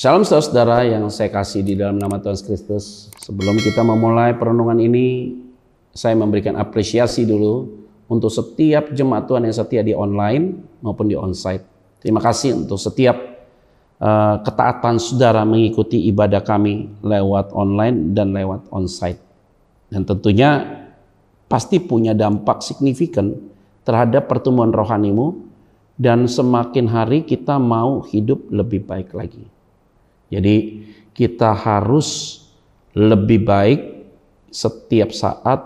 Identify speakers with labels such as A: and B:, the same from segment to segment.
A: Shalom saudara yang saya kasih di dalam nama Tuhan Kristus. Sebelum kita memulai perenungan ini, saya memberikan apresiasi dulu untuk setiap jemaat Tuhan yang setia di online maupun di onsite. Terima kasih untuk setiap uh, ketaatan saudara mengikuti ibadah kami lewat online dan lewat onsite. Dan tentunya pasti punya dampak signifikan terhadap pertumbuhan rohanimu dan semakin hari kita mau hidup lebih baik lagi. Jadi kita harus lebih baik setiap saat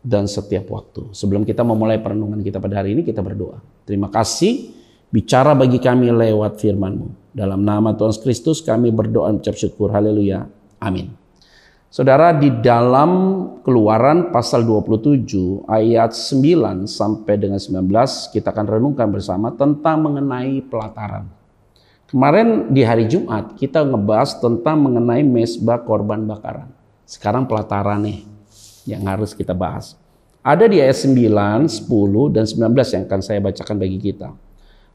A: dan setiap waktu. Sebelum kita memulai perenungan kita pada hari ini, kita berdoa. Terima kasih bicara bagi kami lewat firman-Mu. Dalam nama Tuhan Kristus kami berdoa dan ucap syukur. Haleluya. Amin. Saudara di dalam Keluaran pasal 27 ayat 9 sampai dengan 19 kita akan renungkan bersama tentang mengenai pelataran. Kemarin di hari Jumat kita ngebahas tentang mengenai mesbah korban bakaran. Sekarang pelataran nih yang harus kita bahas. Ada di ayat 9, 10, dan 19 yang akan saya bacakan bagi kita.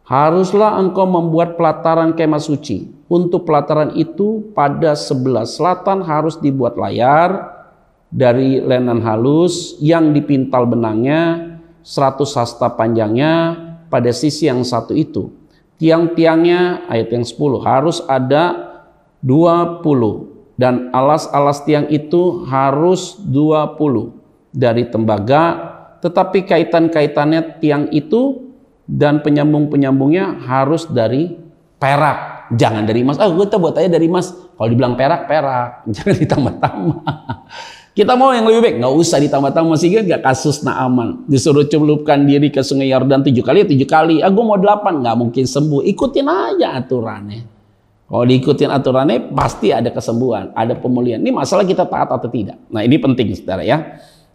A: Haruslah engkau membuat pelataran kemah suci. Untuk pelataran itu pada sebelah selatan harus dibuat layar dari lenan halus yang dipintal benangnya, 100 hasta panjangnya pada sisi yang satu itu tiang-tiangnya ayat yang 10 harus ada 20 dan alas-alas tiang itu harus 20 dari tembaga tetapi kaitan-kaitannya tiang itu dan penyambung-penyambungnya harus dari perak jangan dari emas ah oh, gue tahu buat aja dari emas kalau dibilang perak perak jangan ditambah-tambah kita mau yang lebih baik, nggak usah ditambah-tambah. Masih ingat nggak kasus Naaman? Disuruh celupkan diri ke sungai Yordan tujuh kali, tujuh kali. Aku ah, mau delapan, nggak mungkin sembuh. Ikutin aja aturannya. Kalau diikutin aturannya, pasti ada kesembuhan, ada pemulihan. Ini masalah kita taat atau tidak. Nah ini penting, saudara ya.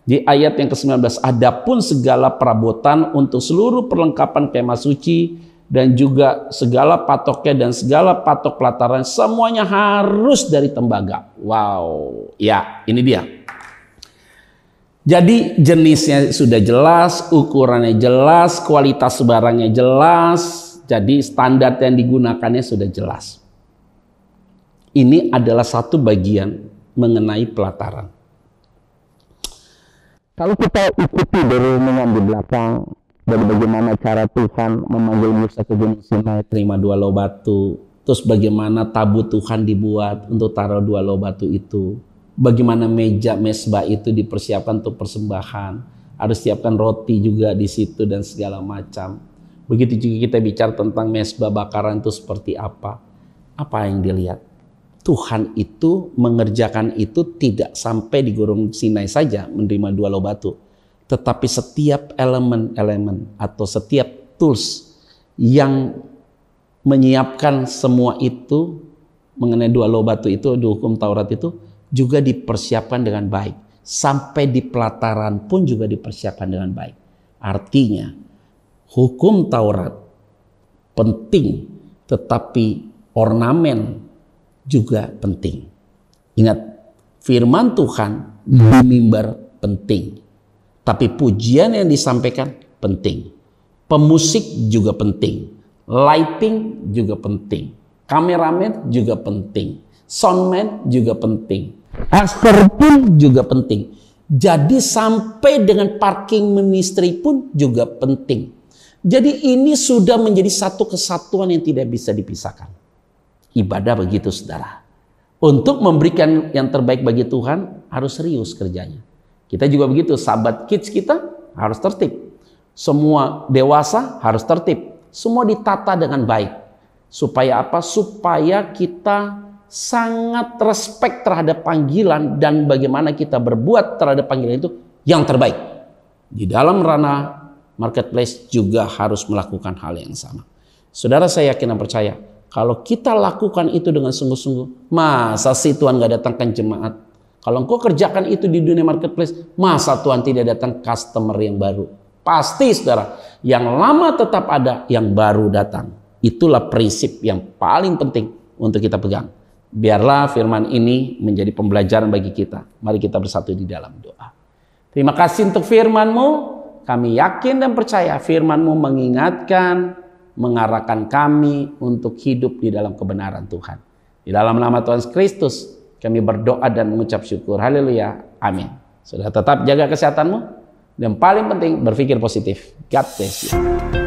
A: Di ayat yang ke-19, adapun segala perabotan untuk seluruh perlengkapan kemah suci dan juga segala patoknya dan segala patok pelataran semuanya harus dari tembaga. Wow, ya ini dia. Jadi jenisnya sudah jelas, ukurannya jelas, kualitas barangnya jelas, jadi standar yang digunakannya sudah jelas. Ini adalah satu bagian mengenai pelataran. Kalau kita ikuti dari yang di belakang, dari bagaimana cara Tuhan memanggil Musa ke Gunung Sinai, terima dua lo batu, terus bagaimana tabu Tuhan dibuat untuk taruh dua lo batu itu, bagaimana meja mesbah itu dipersiapkan untuk persembahan. Harus siapkan roti juga di situ dan segala macam. Begitu juga kita bicara tentang mesbah bakaran itu seperti apa. Apa yang dilihat? Tuhan itu mengerjakan itu tidak sampai di Gurung Sinai saja menerima dua lo batu. Tetapi setiap elemen-elemen atau setiap tools yang menyiapkan semua itu mengenai dua lo batu itu, di hukum Taurat itu, juga dipersiapkan dengan baik. Sampai di pelataran pun juga dipersiapkan dengan baik. Artinya, hukum Taurat penting, tetapi ornamen juga penting. Ingat, firman Tuhan di mimbar penting, tapi pujian yang disampaikan penting. Pemusik juga penting, lighting juga penting, kameramen juga penting, soundman juga penting, Asker pun juga penting. Jadi sampai dengan parking ministry pun juga penting. Jadi ini sudah menjadi satu kesatuan yang tidak bisa dipisahkan. Ibadah begitu saudara. Untuk memberikan yang terbaik bagi Tuhan harus serius kerjanya. Kita juga begitu, sahabat kids kita harus tertib. Semua dewasa harus tertib. Semua ditata dengan baik. Supaya apa? Supaya kita sangat respek terhadap panggilan dan bagaimana kita berbuat terhadap panggilan itu yang terbaik. Di dalam ranah marketplace juga harus melakukan hal yang sama. Saudara saya yakin dan percaya, kalau kita lakukan itu dengan sungguh-sungguh, masa sih Tuhan gak datangkan jemaat? Kalau engkau kerjakan itu di dunia marketplace, masa Tuhan tidak datang customer yang baru? Pasti saudara, yang lama tetap ada, yang baru datang. Itulah prinsip yang paling penting untuk kita pegang. Biarlah firman ini menjadi pembelajaran bagi kita. Mari kita bersatu di dalam doa. Terima kasih untuk firman-Mu. Kami yakin dan percaya firman-Mu mengingatkan, mengarahkan kami untuk hidup di dalam kebenaran Tuhan. Di dalam nama Tuhan Kristus, kami berdoa dan mengucap syukur. Haleluya. Amin. Sudah tetap jaga kesehatanmu dan paling penting berpikir positif. God bless you.